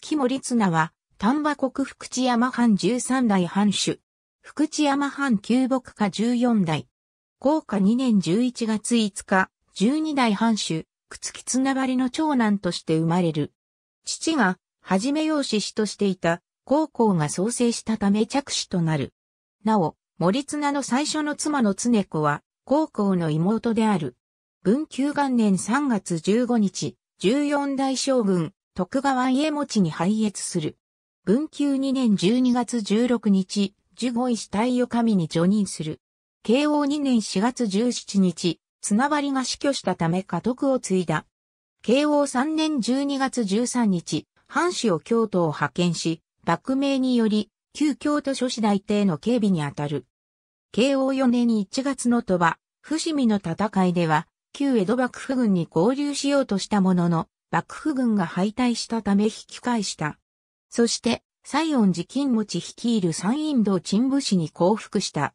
月森綱は、丹波国福知山藩13代藩主。福知山藩旧木家14代。高家2年11月5日、12代藩主、朽繋がりの長男として生まれる。父が、はじめ養子師としていた、高校が創生したため着手となる。なお、森綱の最初の妻の常子は、高校の妹である。文久元年3月15日、14代将軍、徳川家持に拝謁する。文久2年12月16日、十五位死体を神に除任する。慶応2年4月17日、綱張が死去したため家督を継いだ。慶応3年12月13日、藩士を京都を派遣し、幕名により、旧京都諸子大帝の警備にあたる。慶応4年1月の鳥羽、伏見の戦いでは、旧江戸幕府軍に合流しようとしたものの、幕府軍が敗退したため引き返した。そして、西園寺金持率いる山陰道沈武士に降伏した。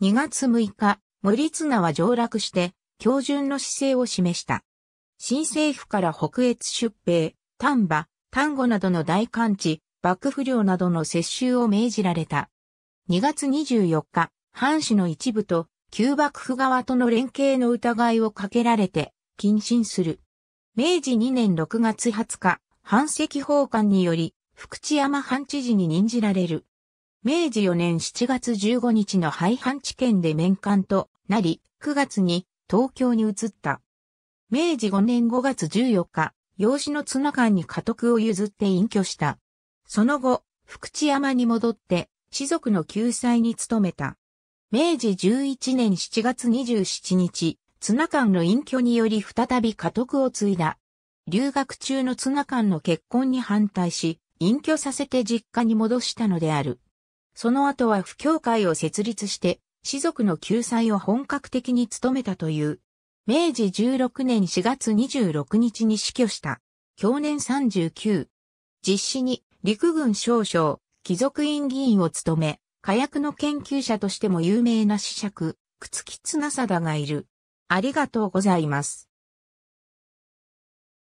2月6日、森綱は上落して、強順の姿勢を示した。新政府から北越出兵、丹波、丹後などの大官地、幕府領などの接収を命じられた。2月24日、藩主の一部と旧幕府側との連携の疑いをかけられて、謹慎する。明治2年6月20日、藩籍法官により、福知山藩知事に任じられる。明治4年7月15日の廃藩置県で面官となり、9月に東京に移った。明治5年5月14日、養子の綱官に家督を譲って隠居した。その後、福知山に戻って、士族の救済に努めた。明治11年7月27日、綱間の隠居により再び家督を継いだ。留学中の綱間の結婚に反対し、隠居させて実家に戻したのである。その後は不教会を設立して、士族の救済を本格的に務めたという。明治16年4月26日に死去した。去年39。実施に陸軍少将、貴族院議員を務め、火薬の研究者としても有名な子爵、朽木綱貞がいる。ありがとうございます。